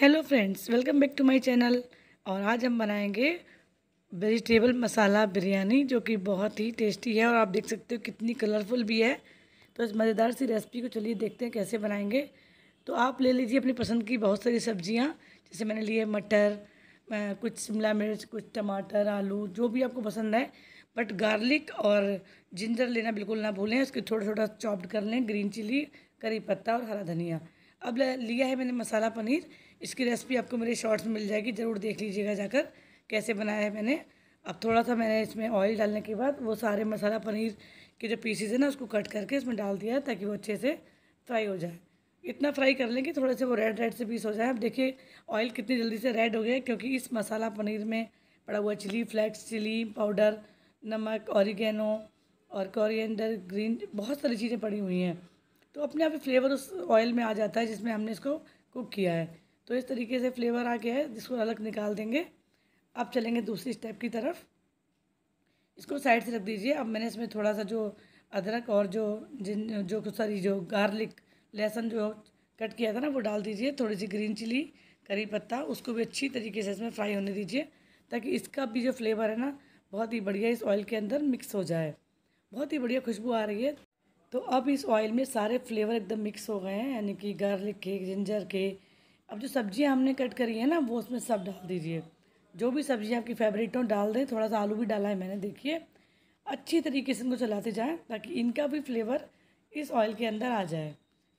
hello friends welcome back to my channel और आज हम बनाएंगे वेजिटेबल मसाला बिरयानी जो कि बहुत ही टेस्टी है और आप देख सकते हो कितनी कलरफुल भी है तो इस मज़ेदार सी रेसिपी को चलिए देखते हैं कैसे बनाएंगे तो आप ले लीजिए अपनी पसंद की बहुत सारी सब्जियां जैसे मैंने लिए मटर कुछ शिमला मिर्च कुछ टमाटर आलू जो भी आपको पसंद है बट गार्लिक और जिंजर लेना बिल्कुल ना भूलें उसके थोड़ा थोड़ा चॉप्ड कर लें ग्रीन चिली करी पत्ता और हरा धनिया अब लिया है मैंने मसाला पनीर इसकी रेसिपी आपको मेरे शॉर्ट्स में मिल जाएगी ज़रूर देख लीजिएगा जाकर कैसे बनाया है मैंने अब थोड़ा सा मैंने इसमें ऑयल डालने के बाद वो सारे मसाला पनीर के जो पीसीज है ना उसको कट करके इसमें डाल दिया है ताकि वो अच्छे से फ्राई हो जाए इतना फ्राई कर लें कि थोड़े से वो रेड रेड से पीस हो जाए अब देखिए ऑयल कितनी जल्दी से रेड हो गया क्योंकि इस मसाला पनीर में पड़ा हुआ चिली फ्लैक्स चिली पाउडर नमक ऑरिगेनो और कोरिएंडर ग्रीन बहुत सारी चीज़ें पड़ी हुई हैं तो अपने आप ही फ्लेवर उस ऑयल में आ जाता है जिसमें हमने इसको कुक किया है तो इस तरीके से फ्लेवर आ गया है जिसको अलग निकाल देंगे अब चलेंगे दूसरी स्टेप की तरफ इसको साइड से रख दीजिए अब मैंने इसमें थोड़ा सा जो अदरक और जो जिन जो सॉरी जो गार्लिक लहसुन जो कट किया था ना वो डाल दीजिए थोड़ी सी ग्रीन चिली करी पत्ता उसको भी अच्छी तरीके से इसमें फ्राई होने दीजिए ताकि इसका भी जो फ्लेवर है ना बहुत ही बढ़िया इस ऑयल के अंदर मिक्स हो जाए बहुत ही बढ़िया खुशबू आ रही है तो अब इस ऑयल में सारे फ्लेवर एकदम मिक्स हो गए हैं यानी कि गार्लिक के जिंजर के अब जो सब्जियां हमने कट करी है ना वो उसमें सब डाल दीजिए जो भी सब्जियां आपकी फेवरेट हो डाल दें थोड़ा सा आलू भी डाला है मैंने देखिए अच्छी तरीके से इनको चलाते जाएँ ताकि इनका भी फ्लेवर इस ऑयल के अंदर आ जाए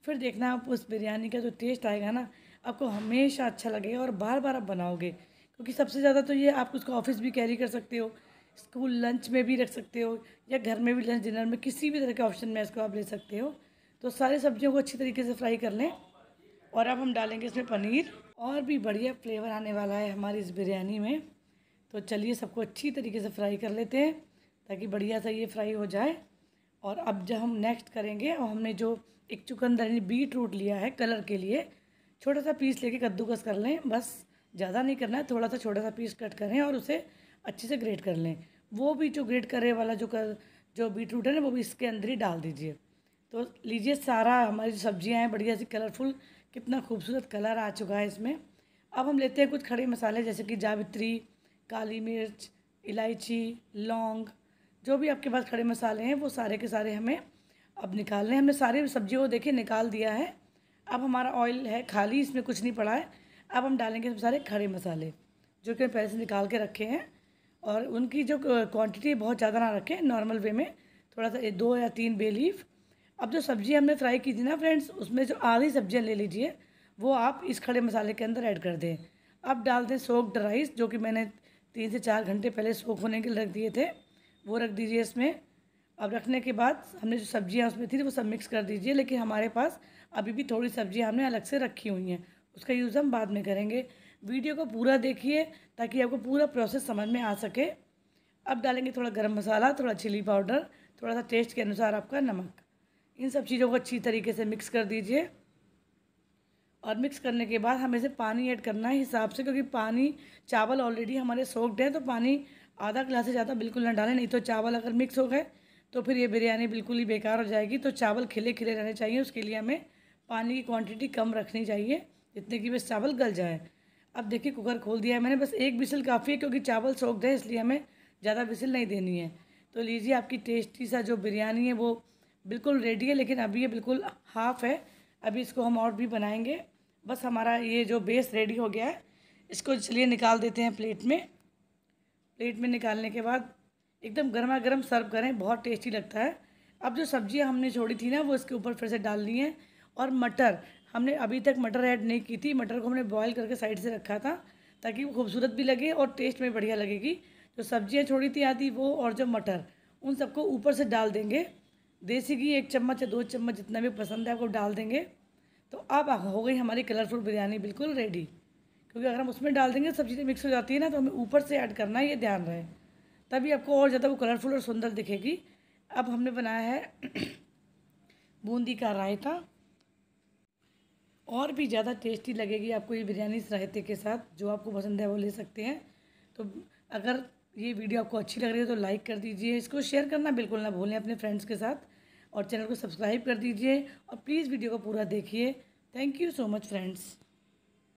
फिर देखना आप उस बिरयानी का जो टेस्ट आएगा ना आपको हमेशा अच्छा लगेगा और बार बार आप बनाओगे क्योंकि सबसे ज़्यादा तो ये आप उसको ऑफिस भी कैरी कर सकते हो स्कूल लंच में भी रख सकते हो या घर में भी लंच डिनर में किसी भी तरह के ऑप्शन में इसको आप ले सकते हो तो सारी सब्जियों को अच्छी तरीके से फ्राई कर लें और अब हम डालेंगे इसमें पनीर और भी बढ़िया फ्लेवर आने वाला है हमारी इस बिरयानी में तो चलिए सबको अच्छी तरीके से फ्राई कर लेते हैं ताकि बढ़िया सा ये फ्राई हो जाए और अब जब हम नेक्स्ट करेंगे और हमने जो एक चुकंदर यानी बीट रूट लिया है कलर के लिए छोटा सा पीस लेके कद्दूकस कर लें बस ज़्यादा नहीं करना है थोड़ा सा छोटा सा पीस कट करें और उसे अच्छे से ग्रेट कर लें वो भी जो ग्रेट करे वाला जो कर जो बीट रूट है ना वो भी इसके अंदर ही डाल दीजिए तो लीजिए सारा हमारी जो सब्जियाँ हैं बढ़िया सी कलरफुल कितना खूबसूरत कलर आ चुका है इसमें अब हम लेते हैं कुछ खड़े मसाले जैसे कि जावित्री काली मिर्च इलायची लौंग जो भी आपके पास खड़े मसाले हैं वो सारे के सारे हमें अब निकालने लें हमने सारी सब्जियों को देखिए निकाल दिया है अब हमारा ऑयल है खाली इसमें कुछ नहीं पड़ा है अब हम डालेंगे सारे खड़े मसाले जो कि पहले से निकाल के रखे हैं और उनकी जो क्वांटिटी बहुत ज़्यादा ना रखें नॉर्मल वे में थोड़ा सा दो या तीन बे लीफ अब जो सब्ज़ी हमने फ्राई की थी ना फ्रेंड्स उसमें जो आधी सब्जियाँ ले लीजिए वो आप इस खड़े मसाले के अंदर ऐड कर दें अब डाल दें सोक्ड राइस जो कि मैंने तीन से चार घंटे पहले सोख होने के लिए रख दिए थे वो रख दीजिए इसमें अब रखने के बाद हमने जो सब्ज़ियाँ उसमें थी वो सब मिक्स कर दीजिए लेकिन हमारे पास अभी भी थोड़ी सब्ज़ियाँ हमने अलग से रखी हुई हैं उसका यूज़ हम बाद में करेंगे वीडियो को पूरा देखिए ताकि आपको पूरा प्रोसेस समझ में आ सके अब डालेंगे थोड़ा गरम मसाला थोड़ा चिली पाउडर थोड़ा सा टेस्ट के अनुसार आपका नमक इन सब चीज़ों को अच्छी तरीके से मिक्स कर दीजिए और मिक्स करने के बाद हमें इसे पानी ऐड करना है हिसाब से क्योंकि पानी चावल ऑलरेडी हमारे सोक्ड है तो पानी आधा गिलास से ज़्यादा बिल्कुल ना डालें नहीं तो चावल अगर मिक्स हो गए तो फिर ये बिरयानी बिल्कुल ही बेकार हो जाएगी तो चावल खिले खिले रहने चाहिए उसके लिए हमें पानी की क्वांटिटी कम रखनी चाहिए जितने कि बस चावल गल जाए अब देखिए कुकर खोल दिया है मैंने बस एक बिसल काफ़ी है क्योंकि चावल सोख दें इसलिए हमें ज़्यादा बिसल नहीं देनी है तो लीजिए आपकी टेस्टी सा जो बिरयानी है वो बिल्कुल रेडी है लेकिन अभी ये बिल्कुल हाफ़ है अभी इसको हम और भी बनाएंगे बस हमारा ये जो बेस रेडी हो गया है इसको चलिए निकाल देते हैं प्लेट में प्लेट में निकालने के बाद एकदम गर्मा गर्म सर्व करें बहुत टेस्टी लगता है अब जो सब्ज़ियाँ हमने छोड़ी थी ना वो इसके ऊपर फिर से डालनी है और मटर हमने अभी तक मटर ऐड नहीं की थी मटर को हमने बॉईल करके साइड से रखा था ताकि वो खूबसूरत भी लगे और टेस्ट में बढ़िया लगेगी जो सब्जियाँ छोड़ी थी आती वो और जो मटर उन सबको ऊपर से डाल देंगे देसी घी एक चम्मच या दो चम्मच जितना भी पसंद है आपको डाल देंगे तो अब हो गई हमारी कलरफुल बिरयानी बिल्कुल रेडी क्योंकि अगर हम उसमें डाल देंगे सब्जी मिक्स हो जाती है ना तो हमें ऊपर से ऐड करना है ये ध्यान रहे तभी आपको और ज़्यादा वो कलरफुल और सुंदर दिखेगी अब हमने बनाया है बूंदी का रायता और भी ज़्यादा टेस्टी लगेगी आपको ये बिरयानी इस रायते के साथ जो आपको पसंद है वो ले सकते हैं तो अगर ये वीडियो आपको अच्छी लग रही है तो लाइक कर दीजिए इसको शेयर करना बिल्कुल ना भूलें अपने फ्रेंड्स के साथ और चैनल को सब्सक्राइब कर दीजिए और प्लीज़ वीडियो को पूरा देखिए thank you so much friends